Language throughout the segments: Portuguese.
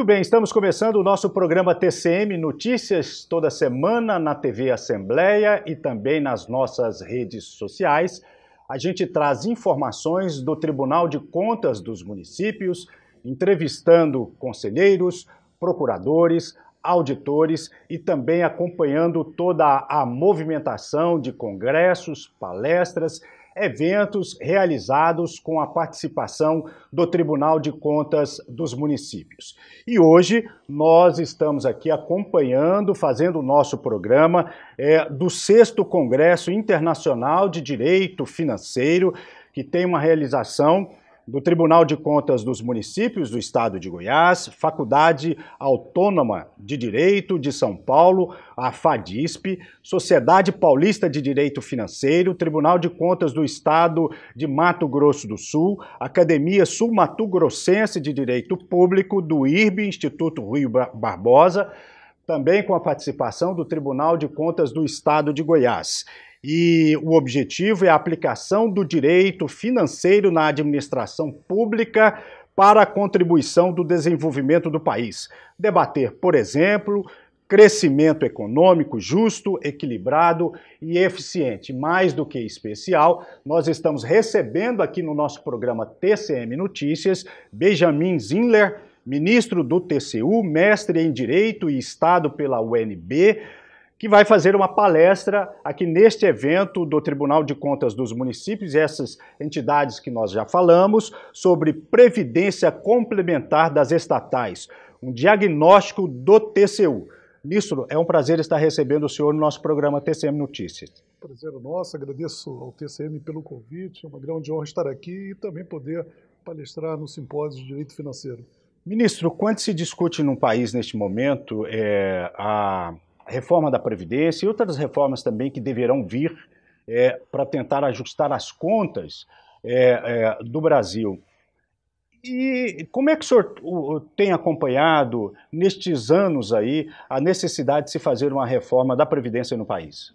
Muito bem, estamos começando o nosso programa TCM Notícias toda semana na TV Assembleia e também nas nossas redes sociais. A gente traz informações do Tribunal de Contas dos municípios, entrevistando conselheiros, procuradores, auditores e também acompanhando toda a movimentação de congressos, palestras eventos realizados com a participação do Tribunal de Contas dos Municípios. E hoje nós estamos aqui acompanhando, fazendo o nosso programa é, do 6 Congresso Internacional de Direito Financeiro, que tem uma realização do Tribunal de Contas dos Municípios do Estado de Goiás, Faculdade Autônoma de Direito de São Paulo, a FADISP, Sociedade Paulista de Direito Financeiro, Tribunal de Contas do Estado de Mato Grosso do Sul, Academia Sul-Mato Grossense de Direito Público, do IRB, Instituto Rio Barbosa, também com a participação do Tribunal de Contas do Estado de Goiás. E o objetivo é a aplicação do direito financeiro na administração pública para a contribuição do desenvolvimento do país. Debater, por exemplo, crescimento econômico justo, equilibrado e eficiente. Mais do que especial, nós estamos recebendo aqui no nosso programa TCM Notícias Benjamin Zinler, ministro do TCU, mestre em Direito e Estado pela UNB, que vai fazer uma palestra aqui neste evento do Tribunal de Contas dos Municípios e essas entidades que nós já falamos sobre previdência complementar das estatais, um diagnóstico do TCU. Ministro, é um prazer estar recebendo o senhor no nosso programa TCM Notícias. Prazer é nosso, agradeço ao TCM pelo convite, é uma grande honra estar aqui e também poder palestrar no simpósio de Direito Financeiro. Ministro, quando se discute num país neste momento é, a reforma da Previdência e outras reformas também que deverão vir é, para tentar ajustar as contas é, é, do Brasil. E como é que o senhor tem acompanhado nestes anos aí a necessidade de se fazer uma reforma da Previdência no país?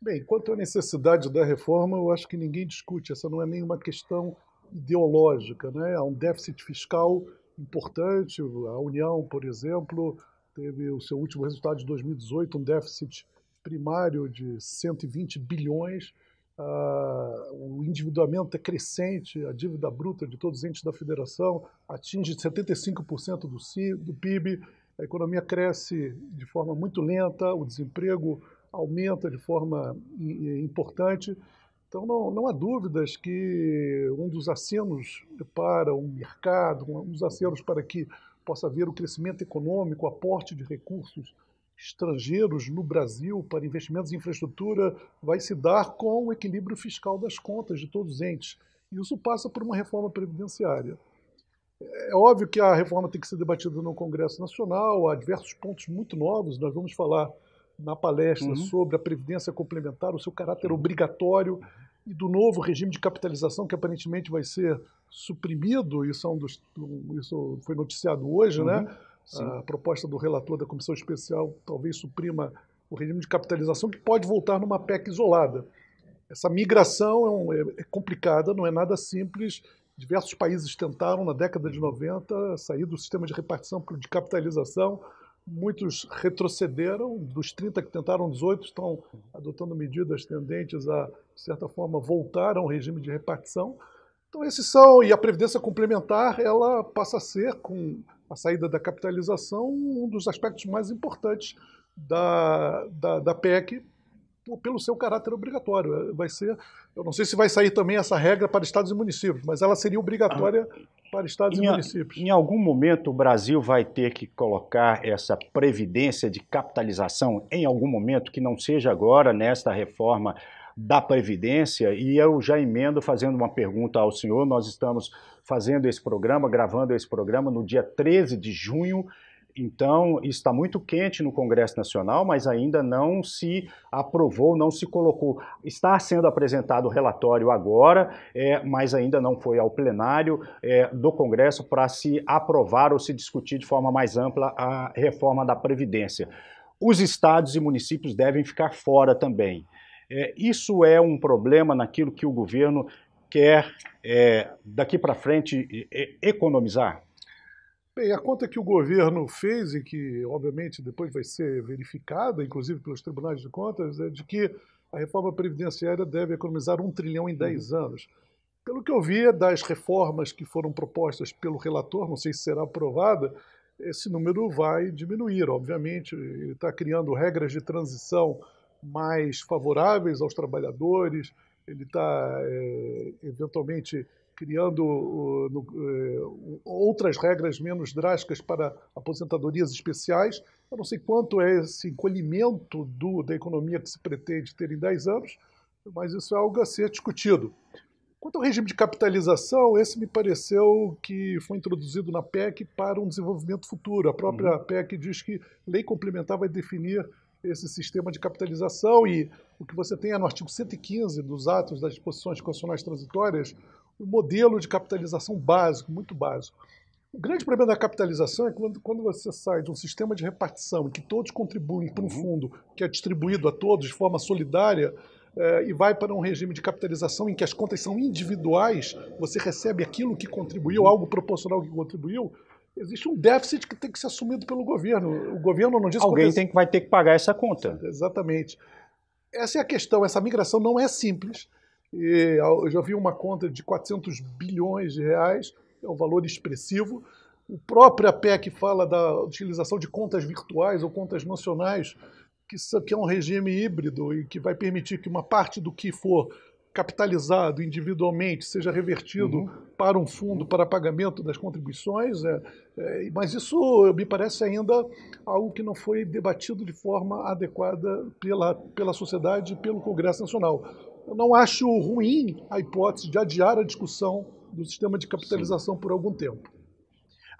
Bem, quanto à necessidade da reforma, eu acho que ninguém discute, essa não é nenhuma questão ideológica. Né? Há um déficit fiscal importante, a União, por exemplo, teve o seu último resultado de 2018, um déficit primário de 120 bilhões, uh, o endividamento é crescente, a dívida bruta de todos os entes da federação atinge 75% do, CI, do PIB, a economia cresce de forma muito lenta, o desemprego aumenta de forma importante. Então, não, não há dúvidas que um dos acenos para o mercado, um dos acenos para que possa haver o crescimento econômico, o aporte de recursos estrangeiros no Brasil para investimentos em infraestrutura vai se dar com o equilíbrio fiscal das contas de todos os entes. E isso passa por uma reforma previdenciária. É óbvio que a reforma tem que ser debatida no Congresso Nacional, há diversos pontos muito novos, nós vamos falar na palestra uhum. sobre a previdência complementar, o seu caráter obrigatório e do novo regime de capitalização que aparentemente vai ser suprimido, isso, é um dos, isso foi noticiado hoje, né? uhum, né? Sim. A proposta do relator da Comissão Especial talvez suprima o regime de capitalização, que pode voltar numa PEC isolada. Essa migração é, um, é, é complicada, não é nada simples. Diversos países tentaram, na década de 90, sair do sistema de repartição de capitalização. Muitos retrocederam, dos 30 que tentaram, 18 estão adotando medidas tendentes a de certa forma, voltar a um regime de repartição. Então, esses são, e a Previdência Complementar, ela passa a ser, com a saída da capitalização, um dos aspectos mais importantes da, da, da PEC, pelo seu caráter obrigatório. Vai ser, eu não sei se vai sair também essa regra para estados e municípios, mas ela seria obrigatória para estados em, e municípios. Em algum momento o Brasil vai ter que colocar essa previdência de capitalização em algum momento que não seja agora nesta reforma da Previdência, e eu já emendo fazendo uma pergunta ao senhor. Nós estamos fazendo esse programa, gravando esse programa no dia 13 de junho. Então, está muito quente no Congresso Nacional, mas ainda não se aprovou, não se colocou. Está sendo apresentado o relatório agora, é, mas ainda não foi ao plenário é, do Congresso para se aprovar ou se discutir de forma mais ampla a reforma da Previdência. Os estados e municípios devem ficar fora também. É, isso é um problema naquilo que o governo quer é, daqui para frente economizar? Bem, a conta que o governo fez e que, obviamente, depois vai ser verificada, inclusive pelos tribunais de contas, é de que a reforma previdenciária deve economizar um trilhão em 10 uhum. anos. Pelo que eu vi das reformas que foram propostas pelo relator, não sei se será aprovada, esse número vai diminuir, obviamente. Ele está criando regras de transição mais favoráveis aos trabalhadores, ele está é, eventualmente criando uh, no, uh, outras regras menos drásticas para aposentadorias especiais. Eu não sei quanto é esse encolhimento do, da economia que se pretende ter em 10 anos, mas isso é algo a ser discutido. Quanto ao regime de capitalização, esse me pareceu que foi introduzido na PEC para um desenvolvimento futuro. A própria uhum. PEC diz que lei complementar vai definir esse sistema de capitalização e o que você tem é no artigo 115 dos atos das disposições constitucionais transitórias, um modelo de capitalização básico, muito básico. O grande problema da capitalização é quando, quando você sai de um sistema de repartição em que todos contribuem para um uhum. fundo que é distribuído a todos de forma solidária eh, e vai para um regime de capitalização em que as contas são individuais, você recebe aquilo que contribuiu, algo proporcional que contribuiu, Existe um déficit que tem que ser assumido pelo governo. O governo não diz Alguém tem que, vai ter que pagar essa conta. Exatamente. Essa é a questão. Essa migração não é simples. E eu já vi uma conta de 400 bilhões de reais, é um valor expressivo. O próprio APEC fala da utilização de contas virtuais ou contas nacionais, que é um regime híbrido e que vai permitir que uma parte do que for capitalizado individualmente seja revertido uhum. para um fundo para pagamento das contribuições, é, é, mas isso me parece ainda algo que não foi debatido de forma adequada pela, pela sociedade e pelo Congresso Nacional. Eu não acho ruim a hipótese de adiar a discussão do sistema de capitalização Sim. por algum tempo.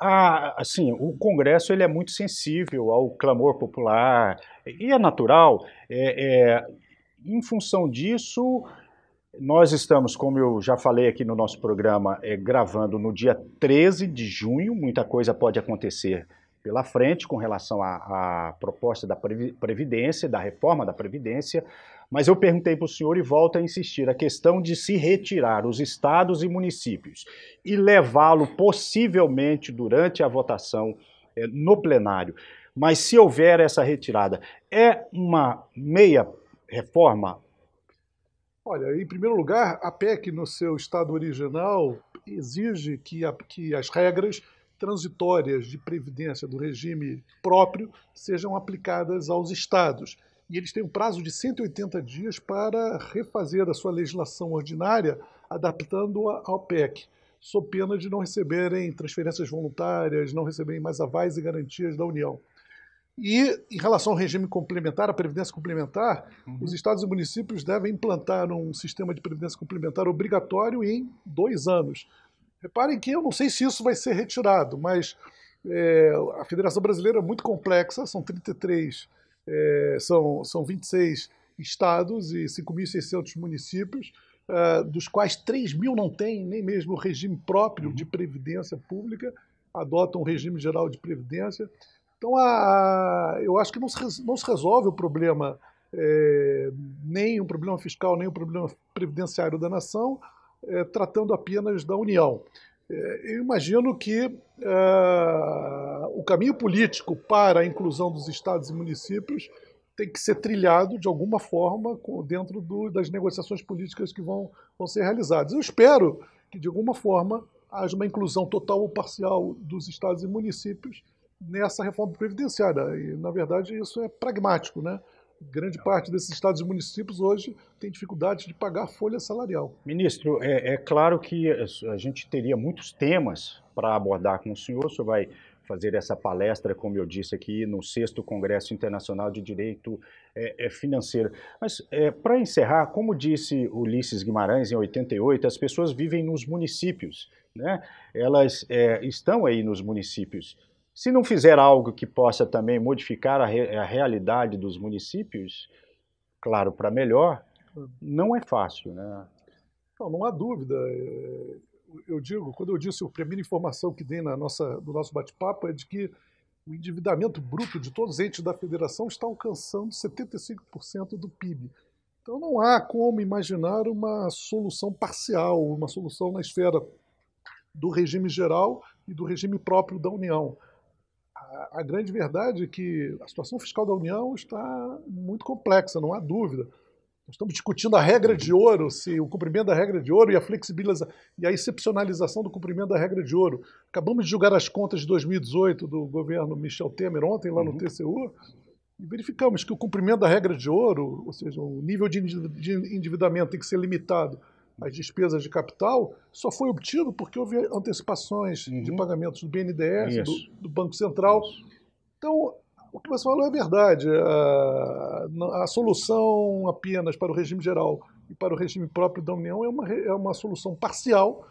Ah, assim, o Congresso ele é muito sensível ao clamor popular e é natural. É, é em função disso, nós estamos, como eu já falei aqui no nosso programa, é, gravando no dia 13 de junho. Muita coisa pode acontecer pela frente com relação à, à proposta da Previdência, da reforma da Previdência. Mas eu perguntei para o senhor e volto a insistir: a questão de se retirar os estados e municípios e levá-lo possivelmente durante a votação é, no plenário. Mas se houver essa retirada, é uma meia reforma Olha, em primeiro lugar, a PEC, no seu estado original, exige que, a, que as regras transitórias de previdência do regime próprio sejam aplicadas aos estados. E eles têm um prazo de 180 dias para refazer a sua legislação ordinária, adaptando-a ao PEC, sob pena de não receberem transferências voluntárias, não receberem mais avais e garantias da União. E, em relação ao regime complementar, à previdência complementar, uhum. os estados e municípios devem implantar um sistema de previdência complementar obrigatório em dois anos. Reparem que eu não sei se isso vai ser retirado, mas é, a Federação Brasileira é muito complexa, são 33, é, são, são 26 estados e 5.600 municípios, é, dos quais 3 mil não têm nem mesmo regime próprio uhum. de previdência pública, adotam um regime geral de previdência. Então, a, eu acho que não se, não se resolve o problema, é, nem o um problema fiscal, nem o um problema previdenciário da nação, é, tratando apenas da União. É, eu imagino que é, o caminho político para a inclusão dos estados e municípios tem que ser trilhado de alguma forma dentro do, das negociações políticas que vão, vão ser realizadas. Eu espero que, de alguma forma, haja uma inclusão total ou parcial dos estados e municípios nessa reforma previdenciária. E, na verdade, isso é pragmático, né? Grande parte desses estados e municípios hoje tem dificuldade de pagar folha salarial. Ministro, é, é claro que a gente teria muitos temas para abordar com o senhor. O senhor vai fazer essa palestra, como eu disse aqui, no sexto Congresso Internacional de Direito é, é Financeiro. Mas, é, para encerrar, como disse Ulisses Guimarães em 88, as pessoas vivem nos municípios. Né? Elas é, estão aí nos municípios. Se não fizer algo que possa também modificar a, re a realidade dos municípios, claro, para melhor, não é fácil, né? Não, não há dúvida. É, eu digo, quando eu disse, a primeira informação que dei na nossa, no nosso bate-papo é de que o endividamento bruto de todos os entes da federação está alcançando 75% do PIB. Então não há como imaginar uma solução parcial, uma solução na esfera do regime geral e do regime próprio da União a, grande verdade é que a situação fiscal da União está muito complexa, não há dúvida. Nós estamos discutindo a regra de ouro, se o cumprimento da regra de ouro e a flexibilização e a excepcionalização do cumprimento da regra de ouro. Acabamos de julgar as contas de 2018 do governo Michel Temer ontem lá no uhum. TCU e verificamos que o cumprimento da regra de ouro, ou seja, o nível de endividamento tem que ser limitado as despesas de capital, só foi obtido porque houve antecipações uhum. de pagamentos do BNDES, do, do, Banco Central. Isso. Então, o que você falou é verdade. A, a, solução apenas para o regime geral e para o regime próprio da União é uma, é uma solução parcial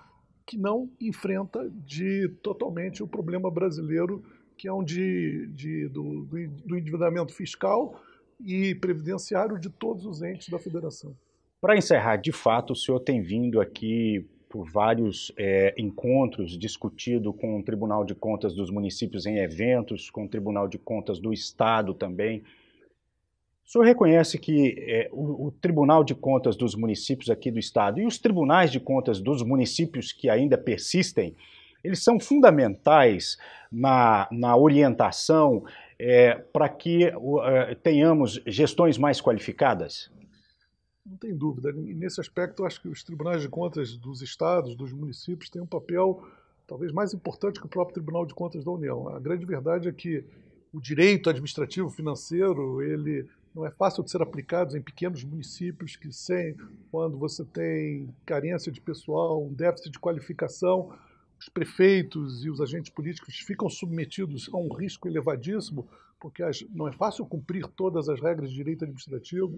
que não enfrenta de totalmente o problema brasileiro, que é um de, de do, do endividamento fiscal e previdenciário de todos os entes da federação. Para encerrar, de fato, o senhor tem vindo aqui por vários é, encontros, discutido com o Tribunal de Contas dos municípios em eventos, com o Tribunal de Contas do Estado também. O senhor reconhece que é, o, o, Tribunal de Contas dos municípios aqui do Estado e os tribunais de contas dos municípios que ainda persistem, eles são fundamentais na, na orientação é, para que é, tenhamos gestões mais qualificadas? não tem dúvida. E nesse aspecto, acho que os tribunais de contas dos estados, dos municípios, têm um papel talvez mais importante que o próprio Tribunal de Contas da União. A grande verdade é que o direito administrativo financeiro, ele não é fácil de ser aplicado em pequenos municípios que sem, quando você tem carência de pessoal, um déficit de qualificação, os prefeitos e os agentes políticos ficam submetidos a um risco elevadíssimo, porque não é fácil cumprir todas as regras de direito administrativo.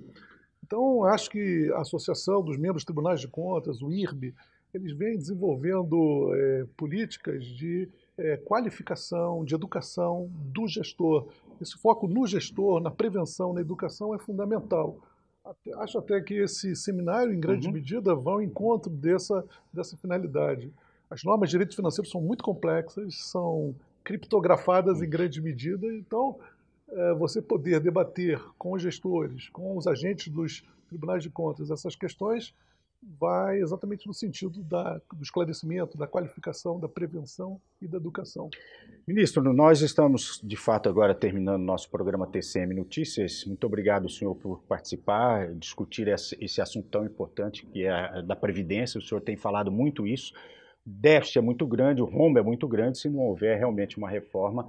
Então, acho que a Associação dos Membros Tribunais de Contas, o IRB, eles vêm desenvolvendo é, políticas de é, qualificação, de educação do gestor. Esse foco no gestor, na prevenção, na educação é fundamental. Até, acho até que esse seminário, em grande uhum. medida, vai ao encontro dessa, dessa finalidade. As normas de direito financeiro são muito complexas, são criptografadas em grande medida, então é, você poder debater com os gestores, com os agentes dos tribunais de contas essas questões, vai exatamente no sentido da, do esclarecimento, da qualificação, da prevenção e da educação. Ministro, nós estamos de fato agora terminando nosso programa TCM Notícias. Muito obrigado, senhor, por participar, discutir esse assunto tão importante que é a da previdência. O senhor tem falado muito isso. O déficit é muito grande, o rombo é muito grande se não houver realmente uma reforma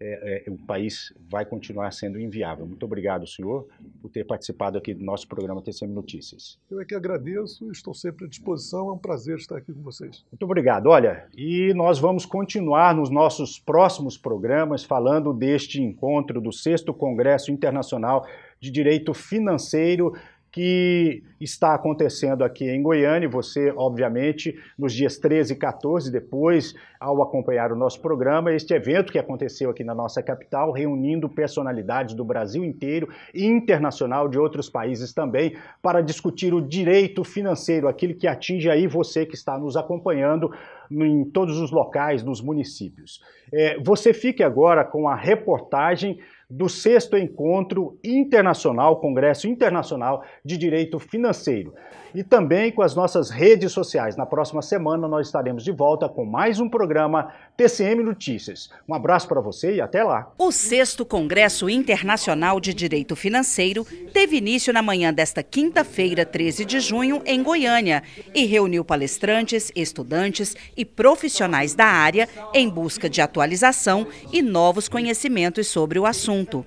é, é, o país vai continuar sendo inviável. Muito obrigado, senhor, por ter participado aqui do nosso programa TCM Notícias. Eu é que agradeço, estou sempre à disposição, é um prazer estar aqui com vocês. Muito obrigado. Olha, e nós vamos continuar nos nossos próximos programas falando deste encontro do 6 Congresso Internacional de Direito Financeiro que está acontecendo aqui em Goiânia. Você, obviamente, nos dias 13 e 14, depois, ao acompanhar o nosso programa, este evento que aconteceu aqui na nossa capital, reunindo personalidades do Brasil inteiro e internacional de outros países também, para discutir o direito financeiro, aquilo que atinge aí você que está nos acompanhando em todos os locais, nos municípios. É, você fique agora com a reportagem do sexto encontro internacional, Congresso Internacional de Direito Financeiro. E também com as nossas redes sociais. Na próxima semana nós estaremos de volta com mais um programa TCM Notícias. Um abraço para você e até lá. O sexto Congresso Internacional de Direito Financeiro teve início na manhã desta quinta-feira, 13 de junho, em Goiânia, e reuniu palestrantes, estudantes e profissionais da área em busca de atualização e novos conhecimentos sobre o assunto.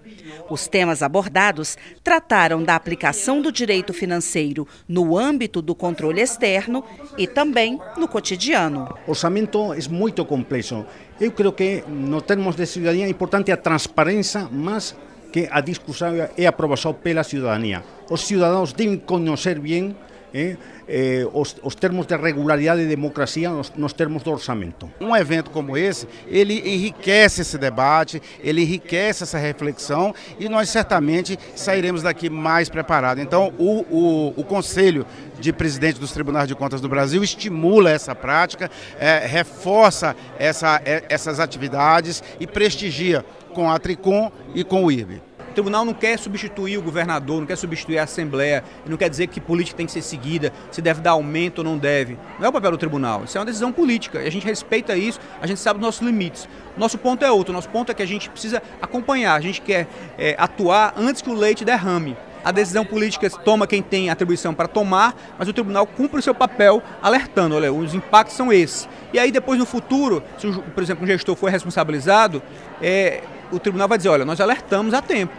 Os temas abordados trataram da aplicação do direito financeiro no âmbito do controle externo e também no cotidiano. O orçamento é muito complexo Eu creo que no termos de ciudadanía importante a transparencia ...más que a discusión aprobación por la ciudadanía. ...los ciudadanos deben conocer bien eh, eh, os, os, termos de regularidade e democracia nos, nos termos do orçamento. Um evento como esse, ele enriquece esse debate, ele enriquece essa reflexão e nós certamente sairemos daqui mais preparados. Então, o, o, o Conselho de presidente dos tribunais de contas do Brasil, estimula essa prática, eh, reforça essa, eh, essas atividades e prestigia com a Tricom e com o IRB. O tribunal não quer substituir o governador, não quer substituir a Assembleia, não quer dizer que política tem que ser seguida, se deve dar aumento ou não deve. Não é o papel do tribunal, isso é uma decisão política. e A gente respeita isso, a gente sabe os nossos limites. Nosso ponto é outro, nosso ponto é que a gente precisa acompanhar, a gente quer é, atuar antes que o leite derrame. A decisão política toma quem tem atribuição para tomar, mas o tribunal cumpre o seu papel alertando, olha, os impactos são esses. E aí depois no futuro, se por exemplo um gestor for responsabilizado, é, o tribunal vai dizer, olha, nós alertamos a tempo.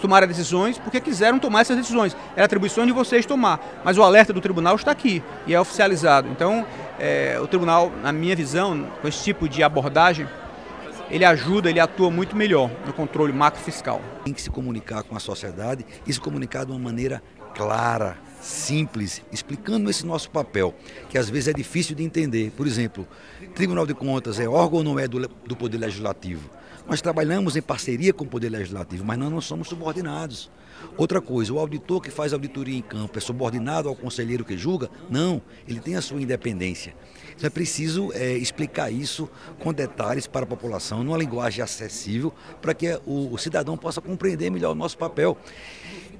Tomaram decisões porque quiseram tomar essas decisões. Era atribuição de vocês tomar. Mas o alerta do tribunal está aqui e é oficializado. Então, é, o tribunal, na minha visão, com esse tipo de abordagem, ele ajuda, ele atua muito melhor no controle macrofiscal. Tem que se comunicar com a sociedade e se comunicar de uma maneira clara, simples, explicando esse nosso papel, que às vezes é difícil de entender. Por exemplo, Tribunal de Contas é órgão ou não é do, do Poder Legislativo? Nós trabalhamos em parceria com o Poder Legislativo, mas nós não somos subordinados. Outra coisa, o auditor que faz auditoria em campo é subordinado ao conselheiro que julga? Não, ele tem a sua independência. Então é preciso é, explicar isso com detalhes para a população, numa linguagem acessível, para que o, o cidadão possa compreender melhor o nosso papel.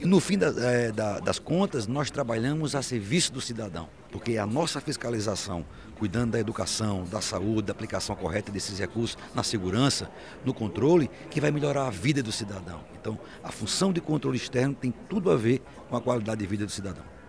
E no fim da, é, da, das contas, nós trabalhamos a serviço do cidadão, porque a nossa fiscalização, cuidando da educação, da saúde, da aplicação correta desses recursos, na segurança, no controle, que vai melhorar a vida do cidadão. Então, a função de controle externo tem tudo a ver com a qualidade de vida do cidadão.